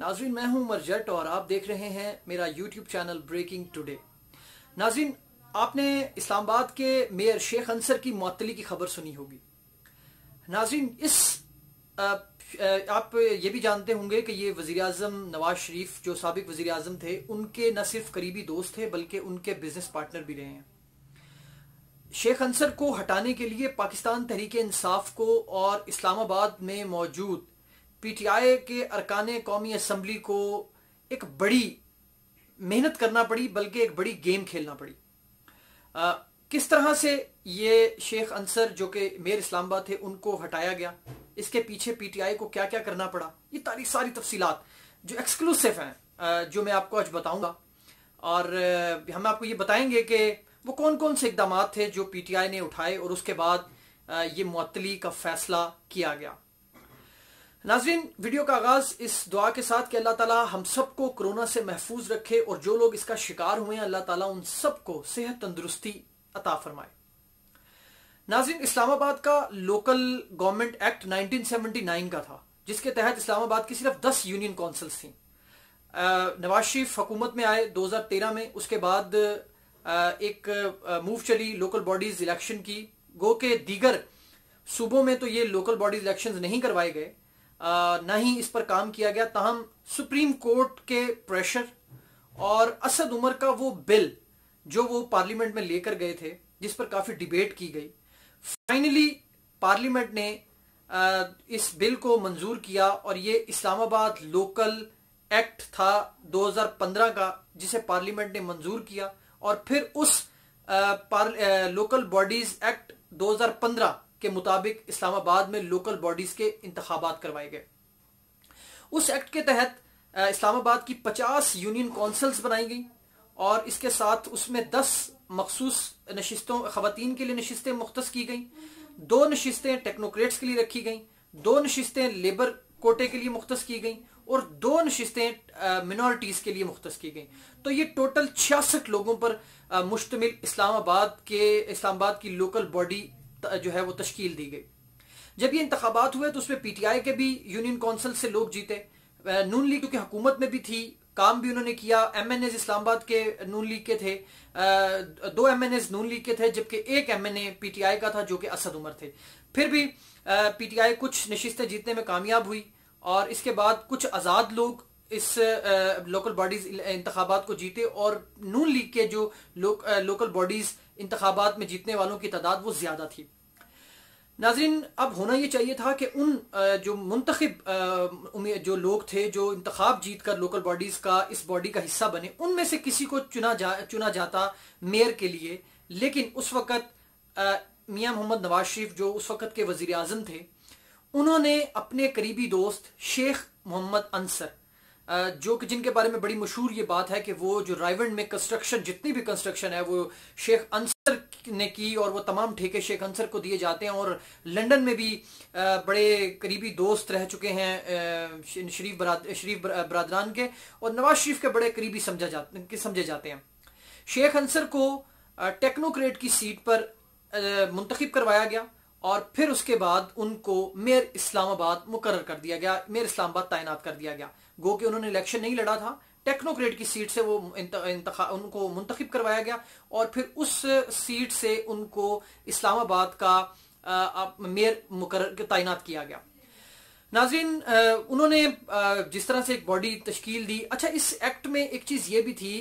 नाजरीन मैं हूं उमर जट और आप देख रहे हैं मेरा यूट्यूब चैनल ब्रेकिंग टुडे नाजरीन आपने इस्लामाबाद के मेयर शेख अंसर की मअतली की खबर सुनी होगी नाजरीन इस आप ये भी जानते होंगे कि ये वजी अजम नवाज शरीफ जो सबक वजी अजम थे उनके न सिर्फ करीबी दोस्त थे बल्कि उनके बिजनेस पार्टनर भी रहे हैं शेख अंसर को हटाने के लिए पाकिस्तान तहरीक इंसाफ को और इस्लामाबाद में मौजूद पीटीआई के अरकान कौमी असम्बली को एक बड़ी मेहनत करना पड़ी बल्कि एक बड़ी गेम खेलना पड़ी आ, किस तरह से ये शेख अंसर जो कि मेयर इस्लामाबाद थे उनको हटाया गया इसके पीछे पीटीआई को क्या क्या करना पड़ा ये तारी सारी तफसीलात जो एक्सक्लूसिव हैं जो मैं आपको आज बताऊंगा और हम आपको ये बताएंगे कि वो कौन कौन से इकदाम थे जो पीटीआई ने उठाए और उसके बाद ये मुअतली का फैसला किया गया नाजरीन वीडियो का आगाज इस दुआ के साथ कि अल्लाह ताला हम सबको कोरोना से महफूज रखे और जो लोग इसका शिकार हुए हैं अल्लाह ताला उन सबको सेहत तंदुरुस्ती अता फरमाए नाजीन इस्लामाबाद का लोकल गवर्नमेंट एक्ट 1979 का था जिसके तहत इस्लामाबाद की सिर्फ 10 यूनियन काउंसिल्स थी नवाज शरीफ हुकूमत में आए दो में उसके बाद एक मूव चली लोकल बॉडीज इलेक्शन की गो के दीगर सूबों में तो ये लोकल बॉडीज इलेक्शन नहीं करवाए गए ना ही इस पर काम किया गया तहम सुप्रीम कोर्ट के प्रेशर और असद उमर का वो बिल जो वो पार्लियामेंट में लेकर गए थे जिस पर काफ़ी डिबेट की गई फाइनली पार्लियामेंट ने इस बिल को मंजूर किया और ये इस्लामाबाद लोकल एक्ट था 2015 का जिसे पार्लियामेंट ने मंजूर किया और फिर उस आ, आ, लोकल बॉडीज एक्ट 2015 के मुताबिक इस्लामाबाद में लोकल बॉडीज के इंतबात करवाए गए उस एक्ट के तहत इस्लामाबाद की 50 यूनियन काउंसिल्स बनाई गई और इसके साथ उसमें 10 मखसूस नशस्तों खातन के लिए नशस्तें मुख्त की गई दो नशस्तें टेक्नोक्रेट्स के लिए रखी गई दो नशस्तें लेबर कोटे के लिए मुख्त की गई और दो नशस्तें मिनोरिटीज के लिए मुख्त की गई तो ये टोटल छियासठ लोगों पर मुश्तमिल इस्लामाबाद के इस्लामाबाद की लोकल बॉडी जो है वो तश्कील दी गई जब ये इंतबात हुए तो उसमें पीटीआई के भी यूनियन काउंसिल से लोग जीते नून लीग क्योंकि हुकूमत में भी थी काम भी उन्होंने किया एम एन एज इस्लामाबाद के नून लीग के थे दो M N As Noon league के थे जबकि एक M N A P T I का था जो कि असद उमर थे फिर भी पी टी आई कुछ नशिस्तें जीतने में कामयाब हुई और इसके बाद कुछ आज़ाद लोग इस लोकल बॉडीज इंतबात को जीते और नून लीग के जो लोक, आ, लोकल बॉडीज इंतबात में जीतने वालों की तादाद वो ज्यादा थी नाजरीन अब होना ये चाहिए था कि उन जो मुंतखब जो लोग थे जो इंतखब जीत कर लोकल बॉडीज़ का इस बॉडी का हिस्सा बने उनमें से किसी को चुना जा चुना जाता मेयर के लिए लेकिन उस वक़्त मियाँ मोहम्मद नवाज शरीफ जो उस वक़्त के वज़ी अजम थे उन्होंने अपने करीबी दोस्त शेख मोहम्मद अंसर जो कि जिनके बारे में बड़ी मशहूर ये बात है कि वो जो रायवंड में कंस्ट्रक्शन जितनी भी कंस्ट्रक्शन है वो शेख अंसर ने की और वो तमाम ठेके शेख अंसर को दिए जाते हैं और लंदन में भी बड़े करीबी दोस्त रह चुके हैं शरीफ बरा, शरीफ बरादरान के और नवाज शरीफ के बड़े करीबी समझा जाते समझे जाते हैं शेख अंसर को टेक्नोक्रेट की सीट पर मुंतखब करवाया गया और फिर उसके बाद उनको मेयर इस्लामाबाद मुकर कर दिया गया मेयर इस्लामाबाद तैनात कर दिया गया गो कि उन्होंने इलेक्शन नहीं लड़ा था टेक्नोक्रेट की सीट से वो उनको मुंतखब करवाया गया और फिर उस सीट से उनको इस्लामाबाद का मेयर मुकर तैनात किया गया नाजरीन उन्होंने जिस तरह से एक बॉडी तश्कील दी अच्छा इस एक्ट में एक चीज़ ये भी थी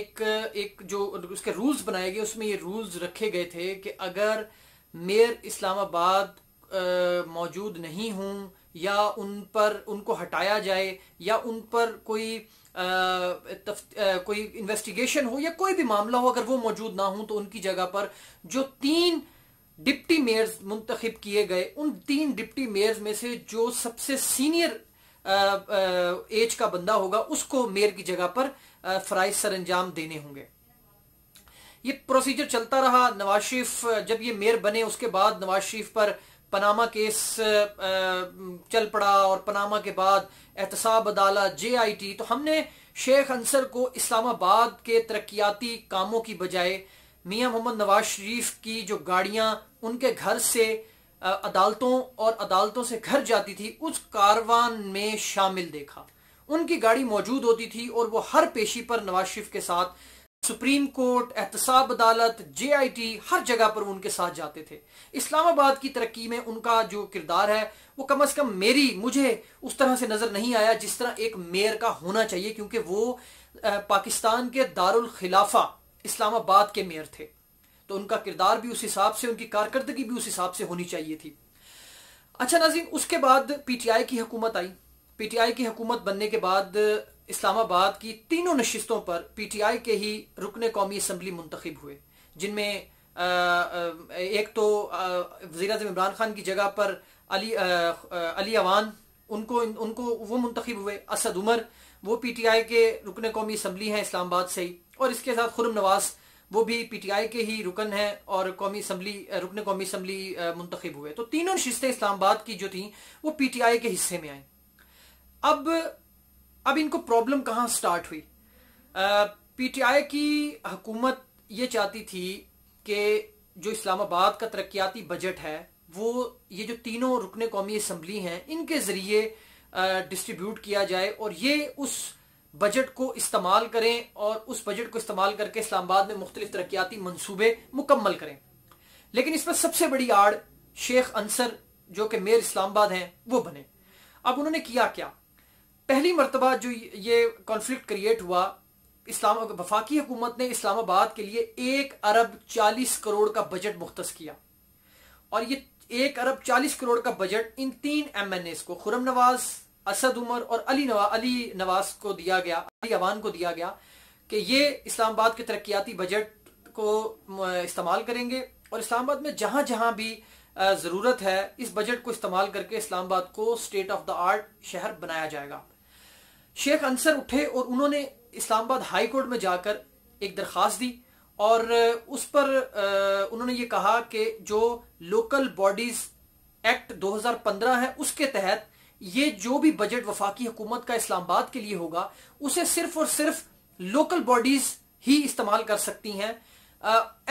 एक एक जो उसके रूल्स बनाए गए उसमें ये रूल्स रखे गए थे कि अगर मेयर इस्लामाबाद मौजूद नहीं हूँ या उन पर उनको हटाया जाए या उन पर कोई आ, तफ, आ, कोई इन्वेस्टिगेशन हो या कोई भी मामला हो अगर वो मौजूद ना हो तो उनकी जगह पर जो तीन डिप्टी मेयर्स मुंतखब किए गए उन तीन डिप्टी मेयर्स में से जो सबसे सीनियर एज का बंदा होगा उसको मेयर की जगह पर फराइज सर अंजाम देने होंगे ये प्रोसीजर चलता रहा नवाज शरीफ जब ये मेयर बने उसके बाद नवाज शरीफ पर पनामा केस चल पड़ा और पनामा के बाद एहतसाब अदालत जे आई टी तो हमने शेख अंसर को इस्लामाबाद के तरक्याती कामों की बजाय मियाँ मोहम्मद नवाज शरीफ की जो गाड़ियां उनके घर से अदालतों और अदालतों से घर जाती थी उस कारवान में शामिल देखा उनकी गाड़ी मौजूद होती थी और वो हर पेशी पर नवाज शरीफ के साथ सुप्रीम कोर्ट एहतसाब अदालत जे आई टी हर जगह पर उनके साथ जाते थे इस्लामाबाद की तरक्की में उनका जो किरदार है वो कम अज कम मेरी मुझे उस तरह से नजर नहीं आया जिस तरह एक मेयर का होना चाहिए क्योंकि वो पाकिस्तान के दारुल खिलाफा इस्लामाबाद के मेयर थे तो उनका किरदार भी उस हिसाब से उनकी कारकर्दगी भी उस हिसाब से होनी चाहिए थी अच्छा नाजिम उसके बाद पीटीआई की हुकूमत आई पीटीआई की हुकूमत बनने के बाद इस्लामाबाद की तीनों नशस्तों पर पी टी आई के ही रुकन कौमी असम्बली मुंतखब हुए जिनमें एक तो वजीर अजम इमरान खान की जगह पर अली आ, अली अवान उनको उनको वो मुंतखब हुए असद उमर वो पी टी आई के रुकन कौमी असम्बली हैं इस्लामाबाद से ही और इसके साथ खुरम नवाज वो भी पी टी आई के ही रुकन हैं और कौमी असम्बली रुकन कौमी असम्बली मुंतखब हुए तो तीनों नशस्तें इस्लामाबाद की जो थी वो पी टी आई के हिस्से में आई अब अब इनको प्रॉब्लम कहाँ स्टार्ट हुई पीटीआई की हुकूमत ये चाहती थी कि जो इस्लामाबाद का तरक्याती बजट है वो ये जो तीनों रुकने कौमी असम्बली हैं इनके ज़रिए डिस्ट्रीब्यूट किया जाए और ये उस बजट को इस्तेमाल करें और उस बजट को इस्तेमाल करके इस्लामाबाद में मुख्तलिफ तरक्याती मनसूबे मुकम्मल करें लेकिन इस पर सबसे बड़ी आड़ शेख अंसर जो कि मेयर इस्लामाबाद हैं वो बने अब उन्होंने किया क्या पहली मरतबा जो ये कॉन्फ्लिक्ट क्रिएट हुआ इस्लाम वफाकी हुकूमत ने इस्लामाबाद के लिए एक अरब चालीस करोड़ का बजट मुख्त किया और ये एक अरब चालीस करोड़ का बजट इन तीन एम एन एस को खुरम नवाज असद उमर और अली नवा अली नवाज को दिया गया अली अवान को दिया गया कि ये इस्लामाबाद के तरक्याती बजट को इस्तेमाल करेंगे और इस्लामाबाद में जहां जहां भी ज़रूरत है इस बजट को इस्तेमाल करके इस्लामाबाद को स्टेट ऑफ द आर्ट शहर बनाया जाएगा शेख अंसर उठे और उन्होंने इस्लामाबाद हाई कोर्ट में जाकर एक दरख्वास्त दी और उस पर उन्होंने ये कहा कि जो लोकल बॉडीज एक्ट 2015 है उसके तहत ये जो भी बजट वफाकी हुकूमत का इस्लामाबाद के लिए होगा उसे सिर्फ और सिर्फ लोकल बॉडीज ही इस्तेमाल कर सकती हैं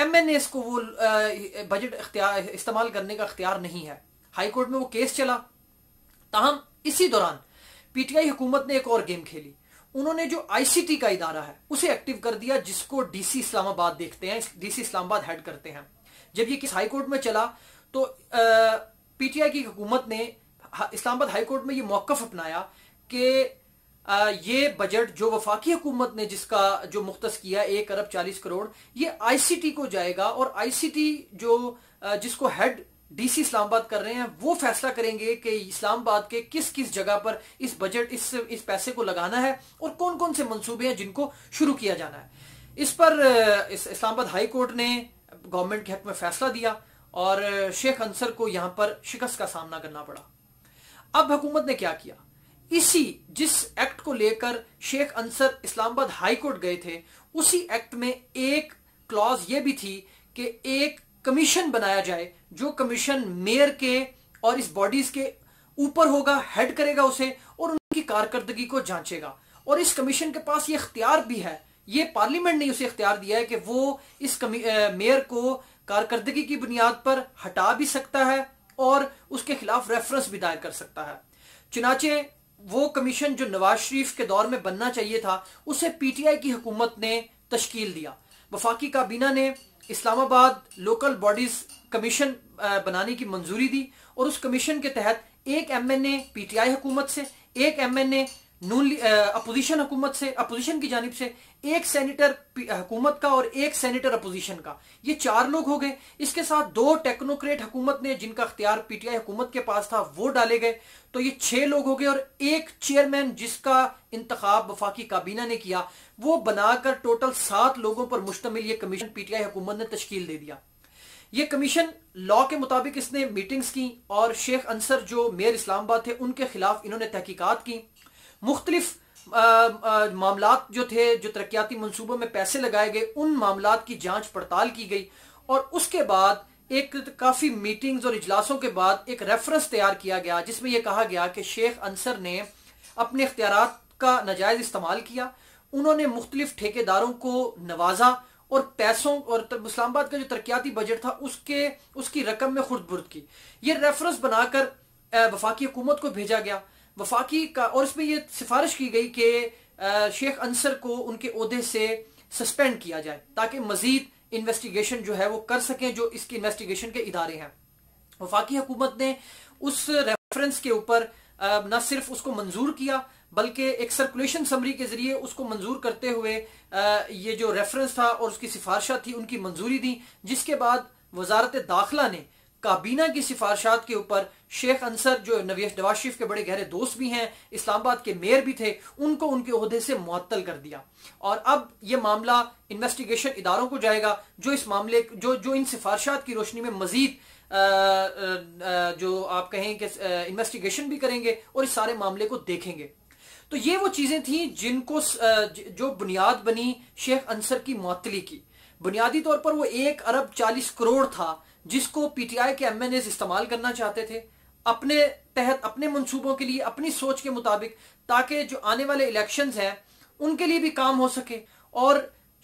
एम एन एस को वो बजट इस्तेमाल करने का अख्तियार नहीं है हाईकोर्ट में वो केस चला ताहम इसी दौरान पीटीआई हुकूमत ने एक और गेम खेली उन्होंने जो आईसीटी का इदारा है उसे एक्टिव कर दिया जिसको डीसी इस्लामाबाद देखते हैं डीसी इस्लामाबाद हेड करते हैं जब ये किस हाईकोर्ट में चला तो पीटीआई की हुकूमत ने इस्लामाबाद हाईकोर्ट में ये मौकफ अपनाया कि ये बजट जो वफाकी हुकूमत ने जिसका जो मुख्त किया एक अरब चालीस करोड़ ये आईसीटी को जाएगा और आईसीटी जो जिसको हेड डीसी इस्लामाबाद कर रहे हैं वो फैसला करेंगे कि इस्लामाबाद के किस किस जगह पर इस बजट इस इस पैसे को लगाना है और कौन कौन से मंसूबे हैं जिनको शुरू किया जाना है इस पर इस इस्लामाबाद हाई कोर्ट ने गवर्नमेंट के हक में फैसला दिया और शेख अंसर को यहां पर शिकस्त का सामना करना पड़ा अब हुकूमत ने क्या किया इसी जिस एक्ट को लेकर शेख अंसर इस्लामाबाद हाईकोर्ट गए थे उसी एक्ट में एक क्लॉज ये भी थी कि एक कमीशन बनाया जाए जो कमीशन मेयर के और इस बॉडीज के ऊपर होगा हेड करेगा उसे और उनकी कारकर्दगी को जांचेगा और इस कमीशन के पास ये इख्तियार भी है ये पार्लियामेंट ने उसे इख्तियार दिया है कि वो इस मेयर को कारकर्दगी की बुनियाद पर हटा भी सकता है और उसके खिलाफ रेफरेंस भी दायर कर सकता है चुनाचे वो कमीशन जो नवाज शरीफ के दौर में बनना चाहिए था उसे पीटीआई की हुकूमत ने तश्कील दिया वफाकी काबीना ने इस्लामाबाद लोकल बॉडीज कमीशन बनाने की मंजूरी दी और उस कमीशन के तहत एक M N A P T I हुकूमत से एक M N A Noon opposition हुकूमत से अपोजिशन की जानब से एक सेनेटर हुकूमत का और एक सेनेटर अपोजिशन का ये चार लोग हो गए इसके साथ दो टेक्नोक्रेट हुकूमत ने जिनका अख्तियार पीटीआई हुकूमत के पास था वो डाले गए तो ये छह लोग हो गए और एक चेयरमैन जिसका इंतखाब वफाकी काबीना ने किया वो बनाकर टोटल सात लोगों पर मुश्तमिल ये कमीशन पीटीआई हुकूमत ने तश्कील दे दिया ये कमीशन लॉ के मुताबिक इसने मीटिंग्स की और शेख अंसर जो मेयर इस्लामाबाद थे उनके खिलाफ इन्होंने तहकीकत की मुख्तलिफ मामला जो थे जो तरक्याती मनसूबों में पैसे लगाए गए उन मामला की जाँच पड़ताल की गई और उसके बाद एक काफ़ी मीटिंग्स और इजलासों के बाद एक रेफरेंस तैयार किया गया जिसमें यह कहा गया कि शेख अंसर ने अपने इख्तियार का नाजायज़ इस्तेमाल किया उन्होंने मुख्तलिफ ठेकेदारों को नवाजा और पैसों और इस्लामाबाद का जो तरक्याती बजट था उसके उसकी रकम में खुर्द बुर्द की ये रेफरेंस बनाकर वफाकी हुकूमत को भेजा गया वफाकी का और इसमें यह सिफारिश की गई कि शेख अंसर को उनके अहदे से सस्पेंड किया जाए ताकि मजीद इन्वेस्टिगेशन जो है वो कर सकें जो इसकी इन्वेस्टिगेशन के इदारे हैं वफाकी हुकूमत ने उस रेफरेंस के ऊपर न सिर्फ उसको मंजूर किया बल्कि एक सर्कुलेशन समरी के जरिए उसको मंजूर करते हुए ये जो रेफरेंस था और उसकी सिफारशा थी उनकी मंजूरी दी जिसके बाद वजारत दाखिला ने काबीना की सिफारशात के ऊपर शेख अंसर जो नवेश नवाज शरीफ के बड़े गहरे दोस्त भी हैं इस्लामाबाद के मेयर भी थे उनको उनके अहदे से मअतल कर दिया और अब यह मामला इन्वेस्टिगेशन इदारों को जाएगा जो इस मामले जो जो इन सिफारशात की रोशनी में मजीद आ, आ, जो आप कहें कि इन्वेस्टिगेशन भी करेंगे और इस सारे मामले को देखेंगे तो ये वो चीजें थी जिनको जो बुनियाद बनी शेख अंसर की मअतली की बुनियादी तौर पर वो एक अरब चालीस करोड़ था जिसको पीटीआई के एम इस्तेमाल करना चाहते थे अपने तहत अपने मंसूबों के लिए अपनी सोच के मुताबिक ताकि जो आने वाले इलेक्शंस हैं उनके लिए भी काम हो सके और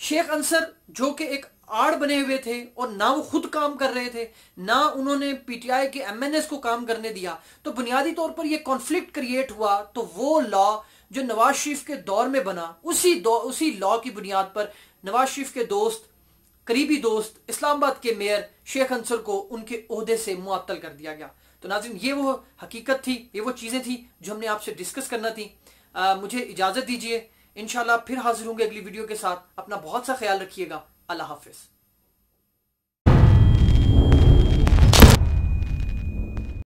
शेख अंसर जो कि एक आड़ बने हुए थे और ना वो खुद काम कर रहे थे ना उन्होंने पीटीआई के एम को काम करने दिया तो बुनियादी तौर पर ये कॉन्फ्लिक्ट क्रिएट हुआ तो वो लॉ जो नवाज शरीफ के दौर में बना उसी दौ, उसी लॉ की बुनियाद पर नवाज शरीफ के दोस्त करीबी दोस्त इस्लामाबाद के मेयर शेख अंसर को उनके अहदे से मुअत्तल कर दिया गया तो नाजिम ये वो हकीकत थी ये वो चीज़ें थी जो हमने आपसे डिस्कस करना थी आ, मुझे इजाज़त दीजिए इनशाला फिर हाजिर होंगे अगली वीडियो के साथ अपना बहुत सा ख्याल रखिएगा अल्लाह हाफिज़